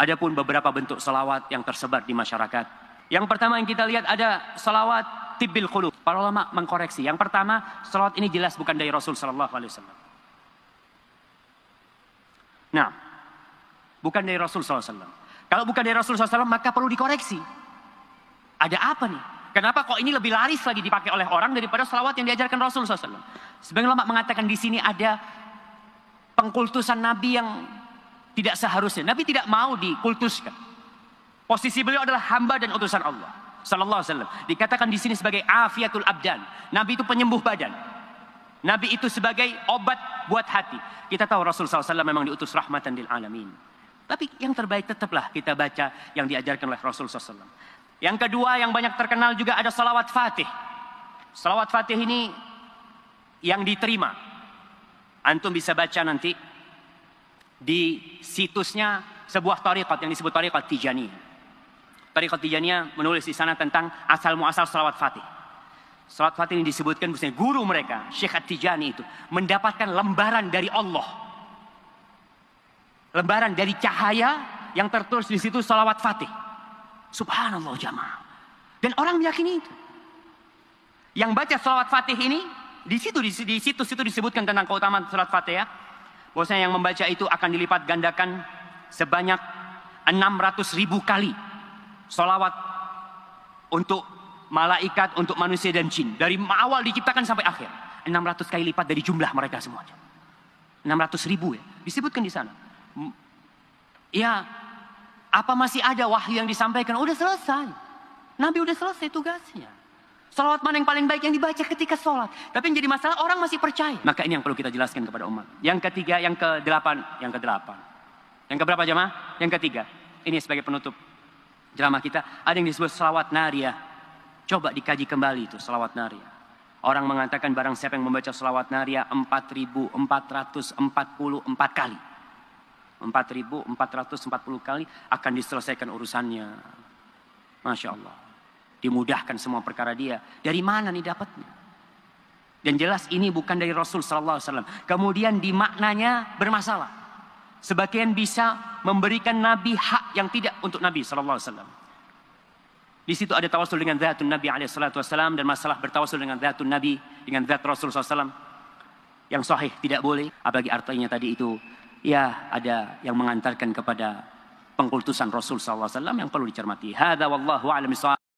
ada pun beberapa bentuk salawat yang tersebar di masyarakat. Yang pertama yang kita lihat ada salawat tibbil qulub. Para ulama mengkoreksi. Yang pertama, salawat ini jelas bukan dari Rasul sallallahu alaihi wasallam. Nah, bukan dari Rasul sallallahu alaihi wasallam. Kalau bukan dari Rasul sallallahu alaihi wasallam maka perlu dikoreksi. Ada apa nih? Kenapa kok ini lebih laris lagi dipakai oleh orang daripada salawat yang diajarkan Rasul sallallahu alaihi wasallam? Sebagian ulama mengatakan di sini ada pengkultusan Nabi yang tidak seharusnya. Nabi tidak mau dikultuskan. Posisi beliau adalah hamba dan utusan Allah. Sallallahu alaihi wasallam. Dikatakan di sini sebagai afiatul abdan. Nabi itu penyembuh badan. Nabi itu sebagai obat buat hati. Kita tahu Rasul SAW memang diutus rahmatan lil alamin. Tapi yang terbaik tetaplah kita baca yang diajarkan oleh Rasul SAW. Yang kedua yang banyak terkenal juga ada salawat fatih. Salawat fatih ini yang diterima. Antum bisa baca nanti di situsnya sebuah tarikat yang disebut tarikat Tijani, Tarikat Tijani menulis di sana tentang asal muasal salawat Fatih. Salawat Fatih ini disebutkan misalnya guru mereka, Syekh Tijani itu mendapatkan lembaran dari Allah. Lembaran dari cahaya yang tertulis di situ salawat Fatih. Subhanallah jamaah. Dan orang meyakini itu. Yang baca salawat Fatih ini di situ di, di situ disebutkan tentang keutamaan sholawat Fatih ya Bahwasanya yang membaca itu akan dilipat gandakan sebanyak 600 ribu kali solawat untuk malaikat, untuk manusia dan jin. Dari awal diciptakan sampai akhir. 600 kali lipat dari jumlah mereka semuanya. 600 ribu ya. Disebutkan di sana. Ya, apa masih ada wahyu yang disampaikan? Udah selesai. Nabi udah selesai tugasnya. Salawat mana yang paling baik yang dibaca ketika sholat. Tapi yang jadi masalah orang masih percaya. Maka ini yang perlu kita jelaskan kepada umat. Yang ketiga, yang ke delapan, yang ke delapan. Yang ke berapa jemaah? Yang ketiga. Ini sebagai penutup drama kita. Ada yang disebut salawat naria. Coba dikaji kembali itu salawat naria. Orang mengatakan barang siapa yang membaca salawat naria 4.444 kali. 4.440 kali akan diselesaikan urusannya. Masya Allah dimudahkan semua perkara dia. Dari mana nih dapatnya? Dan jelas ini bukan dari Rasul Sallallahu Alaihi Wasallam. Kemudian dimaknanya bermasalah. Sebagian bisa memberikan Nabi hak yang tidak untuk Nabi Sallallahu Alaihi Wasallam. Di situ ada tawasul dengan zatun Nabi alaihi wasallam dan masalah bertawasul dengan zatun Nabi dengan zat Rasul Sallam yang sahih tidak boleh apalagi artinya tadi itu ya ada yang mengantarkan kepada pengkultusan Rasul SAW yang perlu dicermati. Hada wallahu a'lam